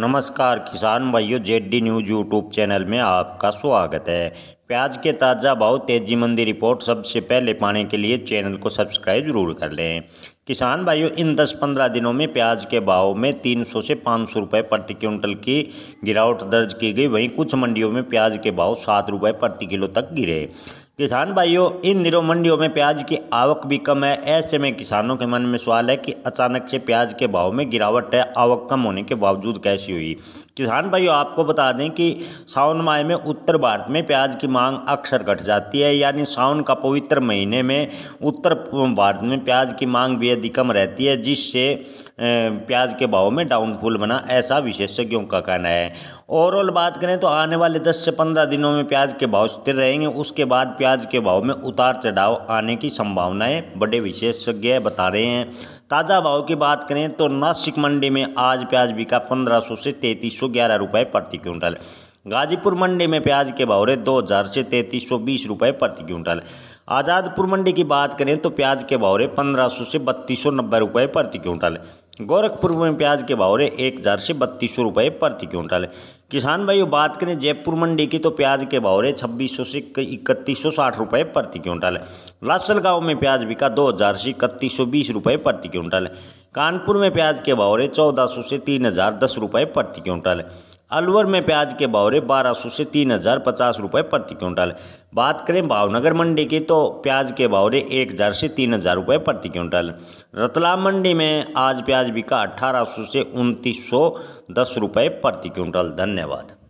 नमस्कार किसान भाइयों Z D news YouTube channel में आपका स्वागत है प्याज के ताज़ा भाव तेजी मंदी रिपोर्ट सबसे पहले पाने के लिए चैनल को सब्सक्राइब जरूर कर लें किसान भाइयों इन 10-15 दिनों में प्याज के भाव में 300 से 500 रुपए प्रति क्विंटल की गिरावट दर्ज की गई वहीं कुछ मंडियों में प्याज के भाव सात रुपये प्रति किलो तक गिरे किसान भाइयों इन दिनों मंडियों में प्याज की आवक भी कम है ऐसे में किसानों के मन में सवाल है कि अचानक से प्याज के भाव में गिरावट है आवक कम होने के बावजूद कैसी हुई किसान भाइयों आपको बता दें कि सावन माह में उत्तर भारत में प्याज की मांग अक्सर घट जाती है यानी सावन का पवित्र महीने में उत्तर भारत में प्याज की मांग बेहद कम रहती है जिससे प्याज के भाव में डाउनफुल बना ऐसा विशेषज्ञों का कहना है ओवरऑल बात करें तो आने वाले 10 से 15 दिनों में प्याज के भाव स्थिर रहेंगे उसके बाद प्याज के भाव में उतार चढ़ाव आने की संभावनाएं बड़े विशेषज्ञ बता रहे हैं ताज़ा भाव की बात करें तो नासिक मंडी में आज प्याज बिका पंद्रह से तैंतीस सौ ग्यारह रुपये प्रति क्विंटल गाजीपुर मंडी में प्याज के भाव दो हज़ार से तैंतीस सौ बीस रुपये प्रति क्विंटल आज़ादपुर मंडी की बात करें तो प्याज के भाव पंद्रह सौ से बत्तीस सौ नब्बे रुपये प्रति क्विंटल गोरखपुर में प्याज के भाव एक हज़ार से बत्तीस सौ रुपये प्रति क्विंटल किसान भाइयों बात करें जयपुर मंडी की तो प्याज के भाव रहे छब्बीस सौ से इकतीस सौ साठ रुपये प्रति क्विंटल है लासल गाँव में प्याज बिका दो हज़ार से इकतीस सौ बीस रुपये प्रति क्विंटल है कानपुर में प्याज के भाव रहे चौदह सौ से तीन हज़ार दस रुपये प्रति क्विंटल है अलवर में प्याज के भाव रहे बारह सौ से तीन हज़ार पचास रुपये प्रति क्विंटल बात करें भावनगर मंडी की तो प्याज के भाव रहे एक हज़ार से तीन हज़ार रुपये प्रति क्विंटल रतलाम मंडी में आज प्याज बिका अठारह सौ से उनतीस सौ दस रुपये प्रति क्विंटल धन्यवाद ధన్యవాదాలు